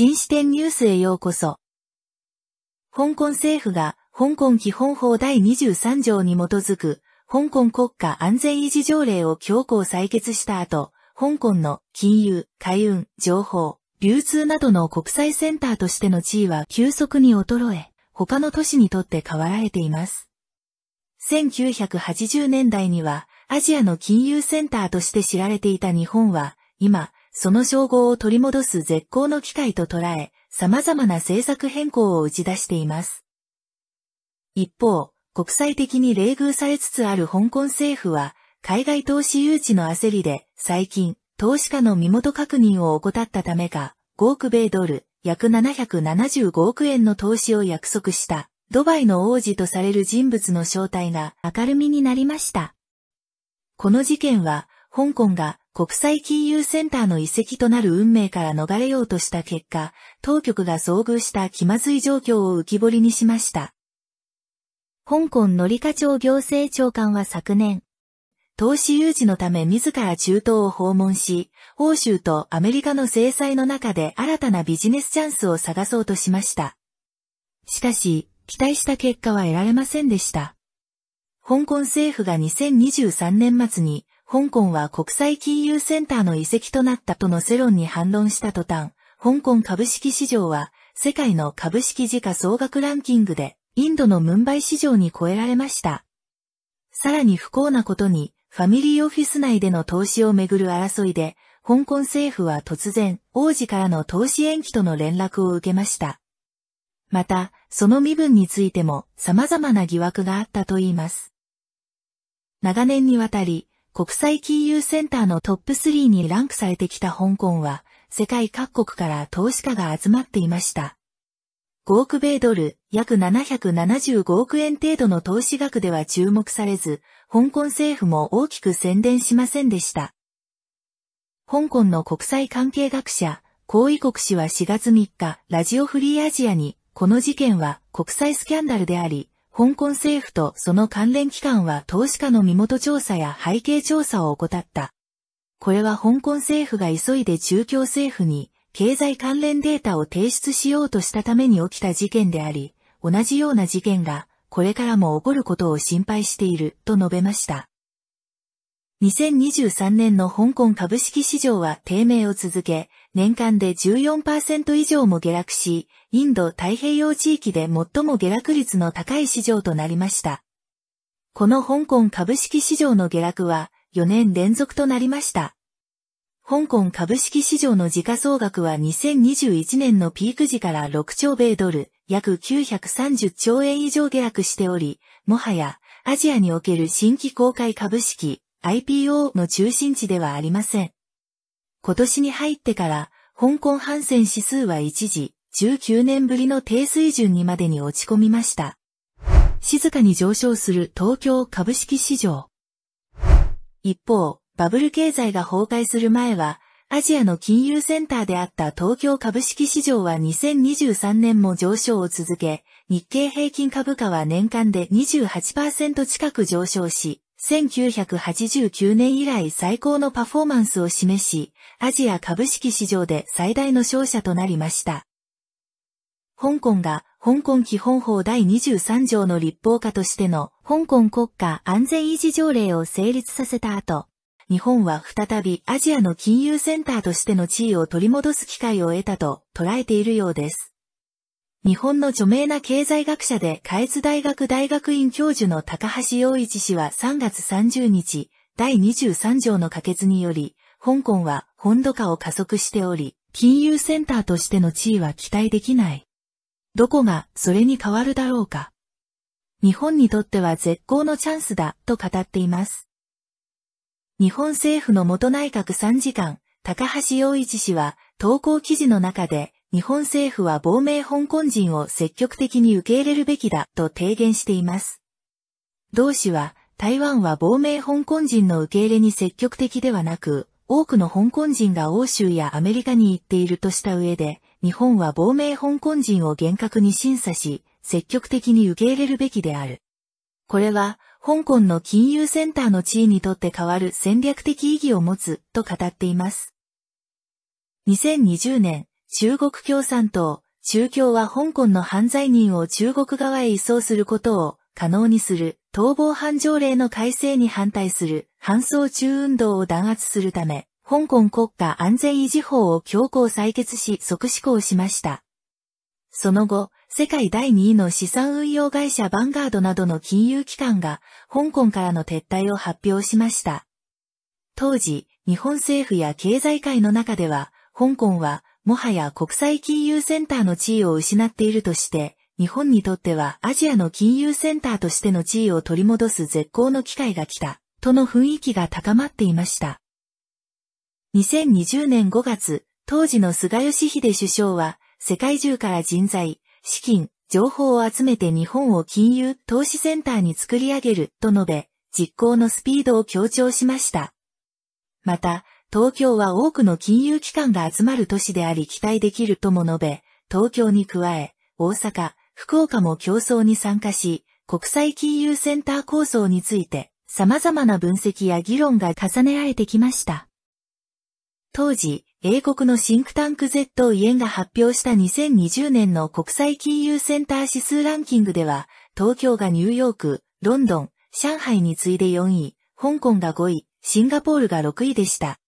新視点ニュースへようこそ。香港政府が、香港基本法第23条に基づく、香港国家安全維持条例を強行採決した後、香港の金融、海運、情報、流通などの国際センターとしての地位は急速に衰え、他の都市にとって変わられています。1980年代には、アジアの金融センターとして知られていた日本は、今、その称号を取り戻す絶好の機会と捉え、様々な政策変更を打ち出しています。一方、国際的に冷遇されつつある香港政府は、海外投資誘致の焦りで、最近、投資家の身元確認を怠ったためか、5億米ドル、約775億円の投資を約束した、ドバイの王子とされる人物の正体が明るみになりました。この事件は、香港が国際金融センターの遺跡となる運命から逃れようとした結果、当局が遭遇した気まずい状況を浮き彫りにしました。香港のり課長行政長官は昨年、投資誘致のため自ら中東を訪問し、欧州とアメリカの制裁の中で新たなビジネスチャンスを探そうとしました。しかし、期待した結果は得られませんでした。香港政府が2023年末に香港は国際金融センターの遺跡となったとの世論に反論した途端、香港株式市場は世界の株式時価総額ランキングでインドのムンバイ市場に超えられました。さらに不幸なことに、ファミリーオフィス内での投資をめぐる争いで、香港政府は突然、王子からの投資延期との連絡を受けました。また、その身分についても様々な疑惑があったといいます。長年にわたり、国際金融センターのトップ3にランクされてきた香港は、世界各国から投資家が集まっていました。5億米ドル、約775億円程度の投資額では注目されず、香港政府も大きく宣伝しませんでした。香港の国際関係学者、高位国氏は4月3日、ラジオフリーアジアに、この事件は国際スキャンダルであり、香港政府とその関連機関は投資家の身元調査や背景調査を怠った。これは香港政府が急いで中共政府に経済関連データを提出しようとしたために起きた事件であり、同じような事件がこれからも起こることを心配していると述べました。2023年の香港株式市場は低迷を続け、年間で14%以上も下落し、インド太平洋地域で最も下落率の高い市場となりました。この香港株式市場の下落は4年連続となりました。香港株式市場の時価総額は2021年のピーク時から6兆米ドル、約930兆円以上下落しており、もはやアジアにおける新規公開株式 IPO の中心地ではありません。今年に入ってから、香港反戦指数は一時、19年ぶりの低水準にまでに落ち込みました。静かに上昇する東京株式市場。一方、バブル経済が崩壊する前は、アジアの金融センターであった東京株式市場は2023年も上昇を続け、日経平均株価は年間で28%近く上昇し、1989年以来最高のパフォーマンスを示し、アジア株式市場で最大の勝者となりました。香港が香港基本法第23条の立法家としての香港国家安全維持条例を成立させた後、日本は再びアジアの金融センターとしての地位を取り戻す機会を得たと捉えているようです。日本の著名な経済学者で下越大学大学院教授の高橋洋一氏は3月30日、第23条の可決により、香港は本土化を加速しており、金融センターとしての地位は期待できない。どこがそれに変わるだろうか。日本にとっては絶好のチャンスだと語っています。日本政府の元内閣参事官、高橋洋一氏は、投稿記事の中で、日本政府は亡命香港人を積極的に受け入れるべきだと提言しています。同氏は、台湾は亡命香港人の受け入れに積極的ではなく、多くの香港人が欧州やアメリカに行っているとした上で、日本は亡命香港人を厳格に審査し、積極的に受け入れるべきである。これは、香港の金融センターの地位にとって変わる戦略的意義を持つと語っています。2020年、中国共産党、中共は香港の犯罪人を中国側へ移送することを可能にする、逃亡犯条例の改正に反対する、反送中運動を弾圧するため、香港国家安全維持法を強行採決し即施行しました。その後、世界第2位の資産運用会社バンガードなどの金融機関が、香港からの撤退を発表しました。当時、日本政府や経済界の中では、香港はもはや国際金融センターの地位を失っているとして、日本にとってはアジアの金融センターとしての地位を取り戻す絶好の機会が来た、との雰囲気が高まっていました。2020年5月、当時の菅義偉首相は、世界中から人材、資金、情報を集めて日本を金融投資センターに作り上げると述べ、実行のスピードを強調しました。また、東京は多くの金融機関が集まる都市であり期待できるとも述べ、東京に加え、大阪、福岡も競争に参加し、国際金融センター構想について、様々な分析や議論が重ね合えてきました。当時、英国のシンクタンク Z イエンが発表した2020年の国際金融センター指数ランキングでは、東京がニューヨーク、ロンドン、上海に次いで4位、香港が5位、シンガポールが6位でした。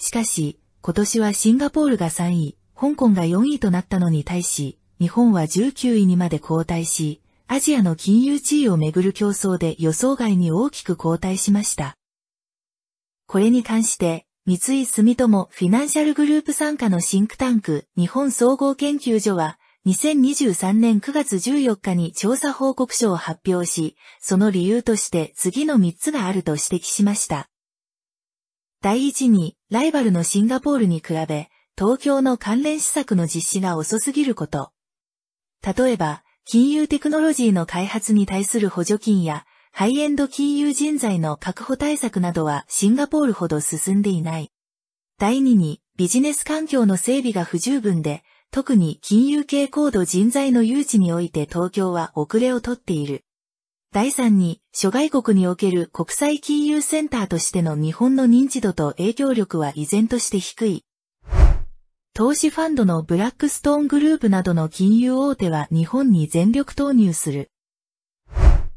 しかし、今年はシンガポールが3位、香港が4位となったのに対し、日本は19位にまで後退し、アジアの金融地位をめぐる競争で予想外に大きく後退しました。これに関して、三井住友フィナンシャルグループ傘下のシンクタンク日本総合研究所は、2023年9月14日に調査報告書を発表し、その理由として次の3つがあると指摘しました。第一に、ライバルのシンガポールに比べ、東京の関連施策の実施が遅すぎること。例えば、金融テクノロジーの開発に対する補助金や、ハイエンド金融人材の確保対策などはシンガポールほど進んでいない。第2に、ビジネス環境の整備が不十分で、特に金融系高度人材の誘致において東京は遅れをとっている。第3に、諸外国における国際金融センターとしての日本の認知度と影響力は依然として低い。投資ファンドのブラックストーングループなどの金融大手は日本に全力投入する。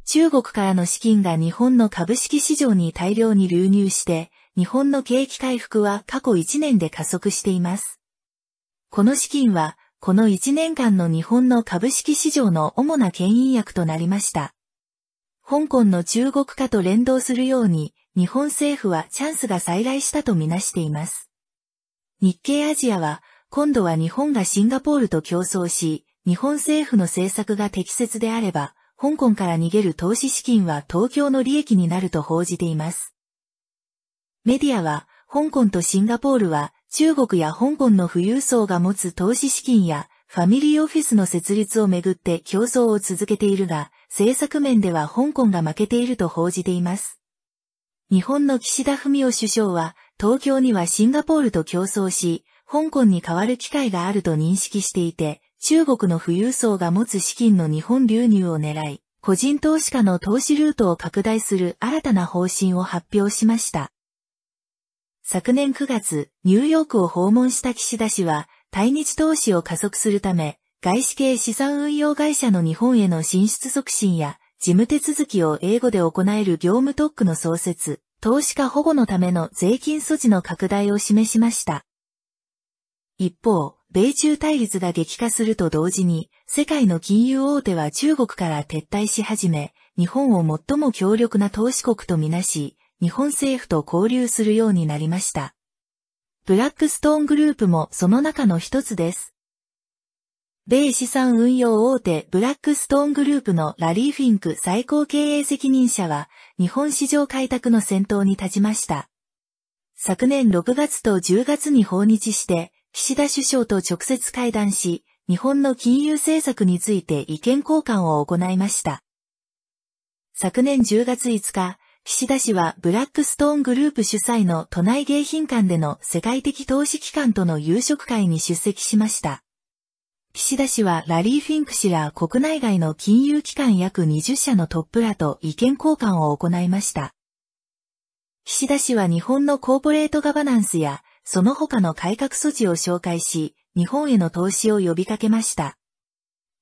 中国からの資金が日本の株式市場に大量に流入して、日本の景気回復は過去1年で加速しています。この資金は、この1年間の日本の株式市場の主な牽引役となりました。香港の中国化と連動するように、日本政府はチャンスが再来したとみなしています。日系アジアは、今度は日本がシンガポールと競争し、日本政府の政策が適切であれば、香港から逃げる投資資金は東京の利益になると報じています。メディアは、香港とシンガポールは、中国や香港の富裕層が持つ投資資金や、ファミリーオフィスの設立をめぐって競争を続けているが、政策面では香港が負けていると報じています。日本の岸田文雄首相は、東京にはシンガポールと競争し、香港に変わる機会があると認識していて、中国の富裕層が持つ資金の日本流入を狙い、個人投資家の投資ルートを拡大する新たな方針を発表しました。昨年9月、ニューヨークを訪問した岸田氏は、対日投資を加速するため、外資系資産運用会社の日本への進出促進や、事務手続きを英語で行える業務特区の創設、投資家保護のための税金措置の拡大を示しました。一方、米中対立が激化すると同時に、世界の金融大手は中国から撤退し始め、日本を最も強力な投資国とみなし、日本政府と交流するようになりました。ブラックストーングループもその中の一つです。米資産運用大手ブラックストーングループのラリー・フィンク最高経営責任者は、日本市場開拓の先頭に立ちました。昨年6月と10月に訪日して、岸田首相と直接会談し、日本の金融政策について意見交換を行いました。昨年10月5日、岸田氏はブラックストーングループ主催の都内迎賓館での世界的投資機関との夕食会に出席しました。岸田氏はラリー・フィンク氏ら国内外の金融機関約20社のトップらと意見交換を行いました。岸田氏は日本のコーポレートガバナンスやその他の改革措置を紹介し、日本への投資を呼びかけました。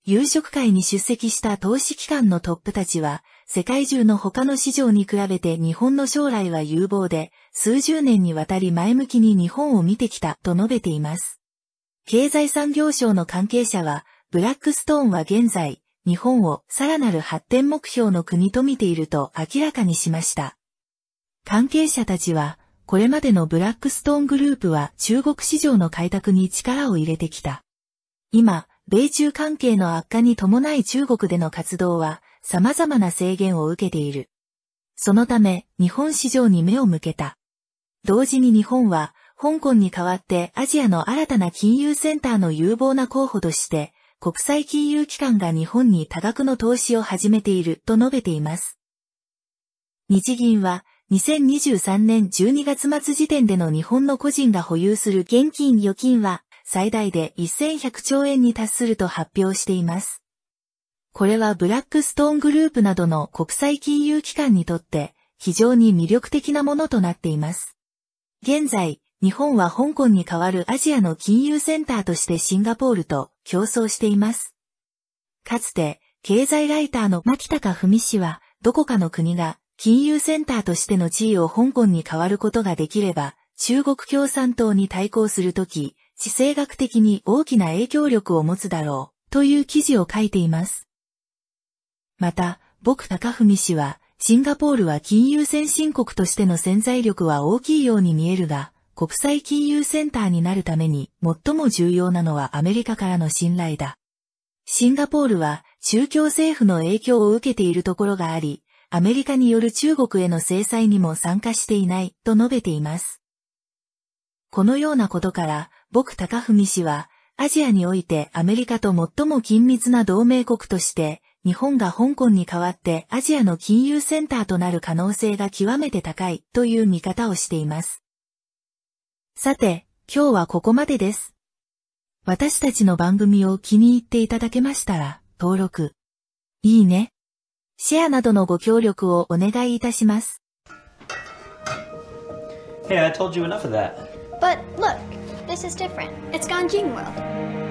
夕食会に出席した投資機関のトップたちは、世界中の他の市場に比べて日本の将来は有望で、数十年にわたり前向きに日本を見てきたと述べています。経済産業省の関係者は、ブラックストーンは現在、日本をさらなる発展目標の国と見ていると明らかにしました。関係者たちは、これまでのブラックストーングループは中国市場の開拓に力を入れてきた。今、米中関係の悪化に伴い中国での活動は様々な制限を受けている。そのため、日本市場に目を向けた。同時に日本は、香港に代わってアジアの新たな金融センターの有望な候補として、国際金融機関が日本に多額の投資を始めていると述べています。日銀は、2023年12月末時点での日本の個人が保有する現金預金は、最大で1100兆円に達すると発表しています。これはブラックストーングループなどの国際金融機関にとって、非常に魅力的なものとなっています。現在、日本は香港に代わるアジアの金融センターとしてシンガポールと競争しています。かつて、経済ライターの牧高文氏は、どこかの国が金融センターとしての地位を香港に代わることができれば、中国共産党に対抗するとき、地政学的に大きな影響力を持つだろう、という記事を書いています。また、僕高文氏は、シンガポールは金融先進国としての潜在力は大きいように見えるが、国際金融センターになるために最も重要なのはアメリカからの信頼だ。シンガポールは宗教政府の影響を受けているところがあり、アメリカによる中国への制裁にも参加していないと述べています。このようなことから、僕高文氏は、アジアにおいてアメリカと最も緊密な同盟国として、日本が香港に代わってアジアの金融センターとなる可能性が極めて高いという見方をしています。さて、今日はここまでです。私たちの番組を気に入っていただけましたら、登録、いいね、シェアなどのご協力をお願いいたします。Hey, I told you enough of that. But look, this is different. It's Ganjing World.